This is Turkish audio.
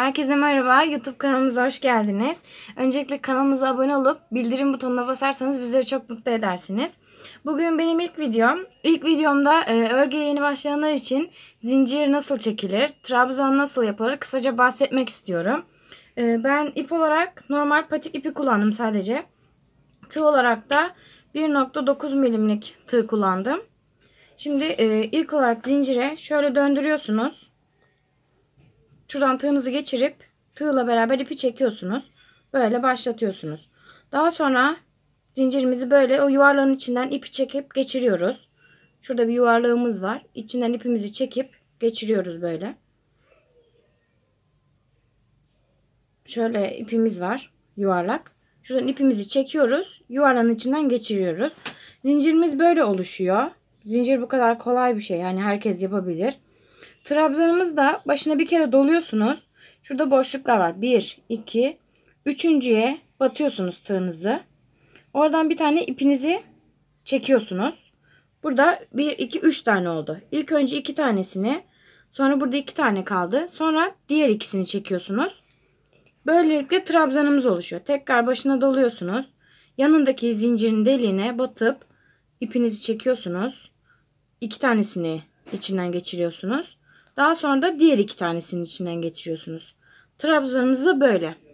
Herkese merhaba, YouTube kanalımıza hoş geldiniz. Öncelikle kanalımıza abone olup bildirim butonuna basarsanız bizleri çok mutlu edersiniz. Bugün benim ilk videom. İlk videomda e, örgüye yeni başlayanlar için zincir nasıl çekilir, trabzan nasıl yapılır kısaca bahsetmek istiyorum. E, ben ip olarak normal patik ipi kullandım sadece. Tığ olarak da 1.9 milimlik tığ kullandım. Şimdi e, ilk olarak zincire şöyle döndürüyorsunuz. Şuradan tığınızı geçirip tığla beraber ipi çekiyorsunuz. Böyle başlatıyorsunuz. Daha sonra zincirimizi böyle o yuvarlağın içinden ipi çekip geçiriyoruz. Şurada bir yuvarlağımız var. İçinden ipimizi çekip geçiriyoruz böyle. Şöyle ipimiz var yuvarlak. Şuradan ipimizi çekiyoruz. yuvarlanın içinden geçiriyoruz. Zincirimiz böyle oluşuyor. Zincir bu kadar kolay bir şey. Yani herkes yapabilir. Trabzanımızda başına bir kere doluyorsunuz. Şurada boşluklar var. 1, 2, üçüncüye batıyorsunuz tığınızı. Oradan bir tane ipinizi çekiyorsunuz. Burada 1, 2, 3 tane oldu. İlk önce 2 tanesini sonra burada 2 tane kaldı. Sonra diğer ikisini çekiyorsunuz. Böylelikle trabzanımız oluşuyor. Tekrar başına doluyorsunuz. Yanındaki zincirin deliğine batıp ipinizi çekiyorsunuz. İki tanesini içinden geçiriyorsunuz. Daha sonra da diğer iki tanesinin içinden geçiriyorsunuz. Trabzanımız da böyle.